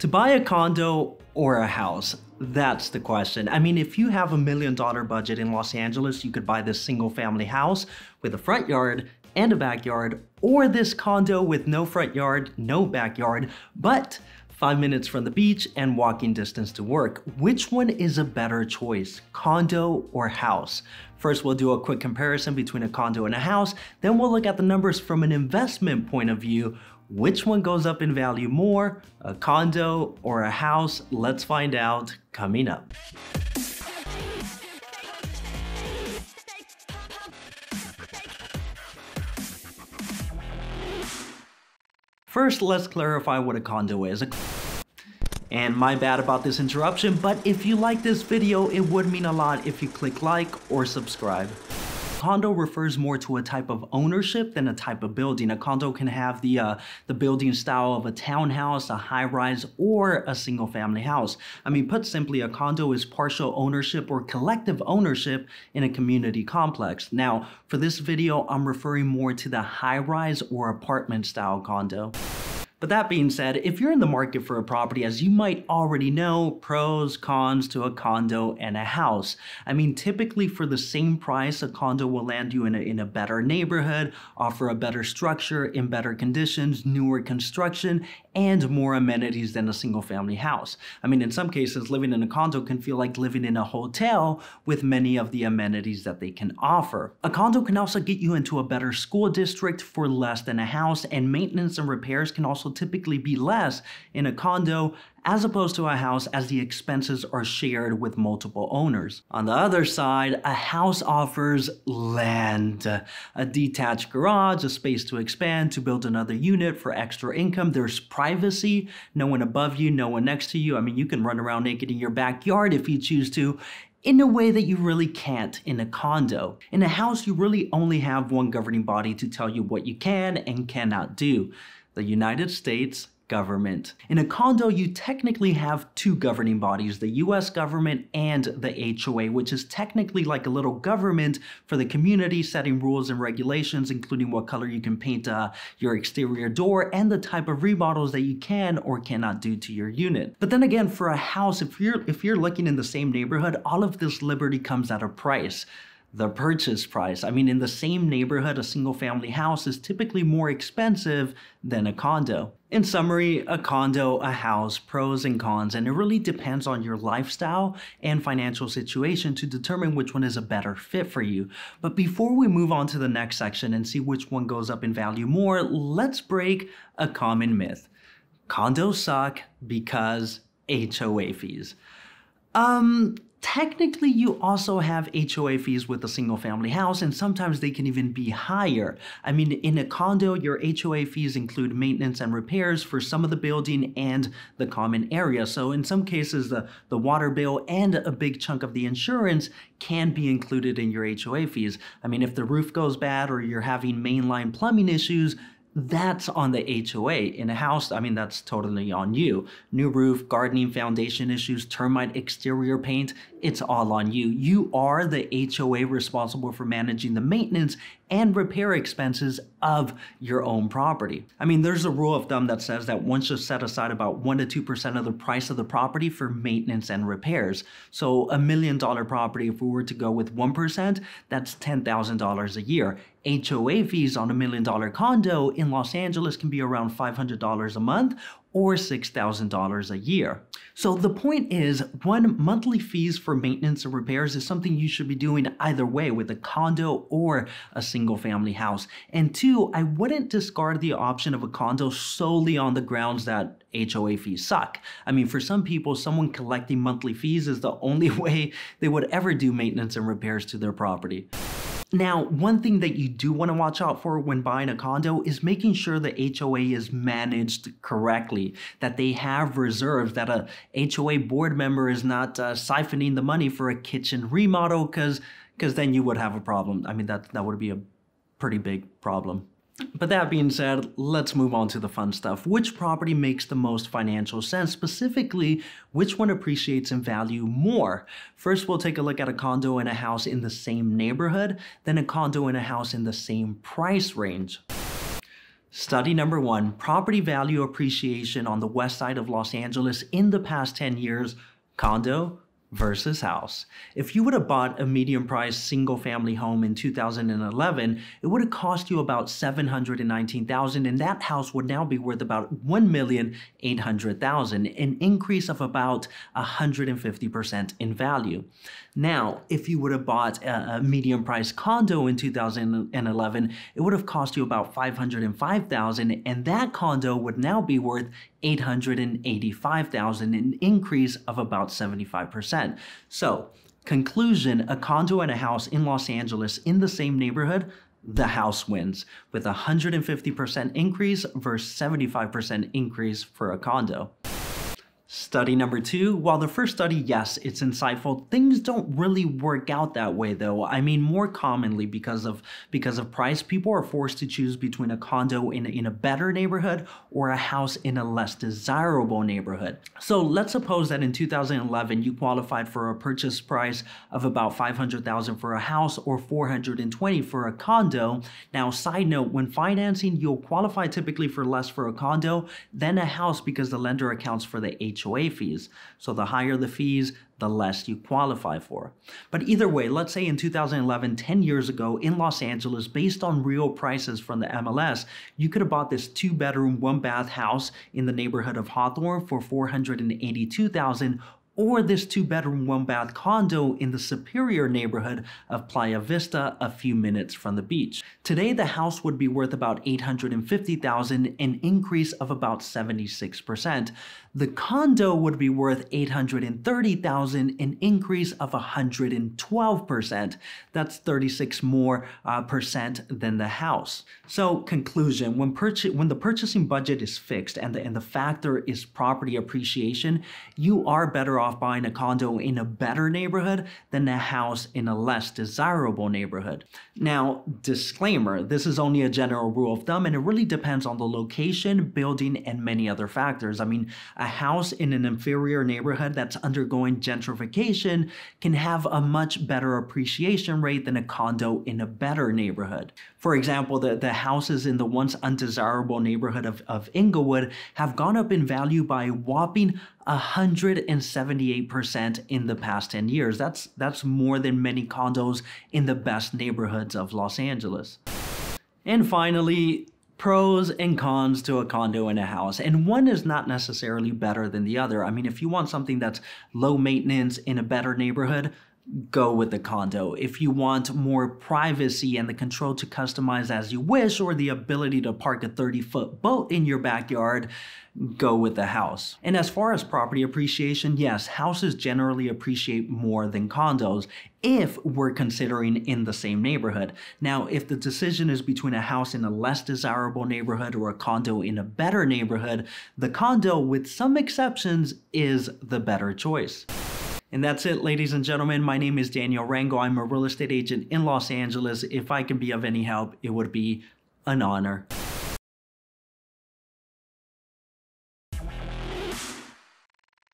To buy a condo or a house? That's the question. I mean, if you have a million dollar budget in Los Angeles, you could buy this single family house with a front yard and a backyard, or this condo with no front yard, no backyard, but five minutes from the beach and walking distance to work. Which one is a better choice, condo or house? First, we'll do a quick comparison between a condo and a house, then we'll look at the numbers from an investment point of view which one goes up in value more, a condo or a house? Let's find out coming up. First, let's clarify what a condo is. And my bad about this interruption, but if you like this video, it would mean a lot if you click like or subscribe condo refers more to a type of ownership than a type of building. A condo can have the, uh, the building style of a townhouse, a high rise, or a single family house. I mean, put simply, a condo is partial ownership or collective ownership in a community complex. Now, for this video, I'm referring more to the high rise or apartment style condo. But that being said, if you're in the market for a property, as you might already know, pros, cons to a condo and a house. I mean, typically for the same price, a condo will land you in a, in a better neighborhood, offer a better structure, in better conditions, newer construction, and more amenities than a single family house. I mean, in some cases, living in a condo can feel like living in a hotel with many of the amenities that they can offer. A condo can also get you into a better school district for less than a house, and maintenance and repairs can also will typically be less in a condo as opposed to a house as the expenses are shared with multiple owners. On the other side, a house offers land, a detached garage, a space to expand, to build another unit for extra income. There's privacy, no one above you, no one next to you. I mean, you can run around naked in your backyard if you choose to in a way that you really can't in a condo. In a house, you really only have one governing body to tell you what you can and cannot do the United States government. In a condo, you technically have two governing bodies, the US government and the HOA, which is technically like a little government for the community, setting rules and regulations, including what color you can paint uh, your exterior door and the type of remodels that you can or cannot do to your unit. But then again, for a house, if you're, if you're looking in the same neighborhood, all of this liberty comes at a price the purchase price. I mean, in the same neighborhood, a single family house is typically more expensive than a condo. In summary, a condo, a house, pros and cons, and it really depends on your lifestyle and financial situation to determine which one is a better fit for you. But before we move on to the next section and see which one goes up in value more, let's break a common myth. Condos suck because HOA fees. Um, Technically, you also have HOA fees with a single family house, and sometimes they can even be higher. I mean, in a condo, your HOA fees include maintenance and repairs for some of the building and the common area. So, in some cases, the, the water bill and a big chunk of the insurance can be included in your HOA fees. I mean, if the roof goes bad or you're having mainline plumbing issues, that's on the HOA. In a house, I mean, that's totally on you. New roof, gardening, foundation issues, termite, exterior paint, it's all on you. You are the HOA responsible for managing the maintenance and repair expenses of your own property. I mean, there's a rule of thumb that says that once you set aside about 1 to 2% of the price of the property for maintenance and repairs. So, a million dollar property, if we were to go with 1%, that's $10,000 a year. HOA fees on a million dollar condo in Los Angeles can be around $500 a month or $6,000 a year. So the point is, one, monthly fees for maintenance and repairs is something you should be doing either way with a condo or a single family house. And two, I wouldn't discard the option of a condo solely on the grounds that HOA fees suck. I mean, for some people, someone collecting monthly fees is the only way they would ever do maintenance and repairs to their property. Now, one thing that you do want to watch out for when buying a condo is making sure the HOA is managed correctly, that they have reserves, that a HOA board member is not uh, siphoning the money for a kitchen remodel because because then you would have a problem. I mean, that, that would be a pretty big problem. But that being said, let's move on to the fun stuff. Which property makes the most financial sense? Specifically, which one appreciates in value more? First, we'll take a look at a condo and a house in the same neighborhood, then a condo and a house in the same price range. Study number one, property value appreciation on the west side of Los Angeles in the past 10 years, condo versus house. If you would have bought a medium price single family home in 2011, it would have cost you about 719,000 and that house would now be worth about 1,800,000, an increase of about 150% in value. Now, if you would have bought a medium price condo in 2011, it would have cost you about 505,000 and that condo would now be worth 885,000, an increase of about 75%. So, conclusion, a condo and a house in Los Angeles in the same neighborhood, the house wins with 150% increase versus 75% increase for a condo. Study number two, while the first study, yes, it's insightful, things don't really work out that way though. I mean, more commonly because of because of price, people are forced to choose between a condo in, in a better neighborhood or a house in a less desirable neighborhood. So let's suppose that in 2011, you qualified for a purchase price of about 500,000 for a house or 420 for a condo. Now, side note, when financing, you'll qualify typically for less for a condo than a house because the lender accounts for the H HOA fees. So the higher the fees, the less you qualify for. But either way, let's say in 2011, 10 years ago in Los Angeles, based on real prices from the MLS, you could have bought this two bedroom, one bath house in the neighborhood of Hawthorne for 482,000 or this two bedroom, one bath condo in the superior neighborhood of Playa Vista a few minutes from the beach. Today, the house would be worth about 850,000, an increase of about 76%. The condo would be worth 830,000, an increase of 112%. That's 36 more uh, percent than the house. So conclusion, when, when the purchasing budget is fixed and the, and the factor is property appreciation, you are better off buying a condo in a better neighborhood than a house in a less desirable neighborhood. Now, disclaimer, this is only a general rule of thumb and it really depends on the location, building, and many other factors. I mean, a house in an inferior neighborhood that's undergoing gentrification can have a much better appreciation rate than a condo in a better neighborhood. For example, the, the houses in the once undesirable neighborhood of, of Inglewood have gone up in value by a whopping 170 78% in the past 10 years. That's, that's more than many condos in the best neighborhoods of Los Angeles. And finally, pros and cons to a condo and a house. And one is not necessarily better than the other. I mean, if you want something that's low maintenance in a better neighborhood, go with the Condo. If you want more privacy and the control to customize as you wish or the ability to park a 30-foot boat in your backyard, go with the house. And as far as property appreciation, yes, houses generally appreciate more than condos if we're considering in the same neighborhood. Now, if the decision is between a house in a less desirable neighborhood or a condo in a better neighborhood, the condo, with some exceptions, is the better choice. And that's it, ladies and gentlemen. My name is Daniel Rango. I'm a real estate agent in Los Angeles. If I can be of any help, it would be an honor.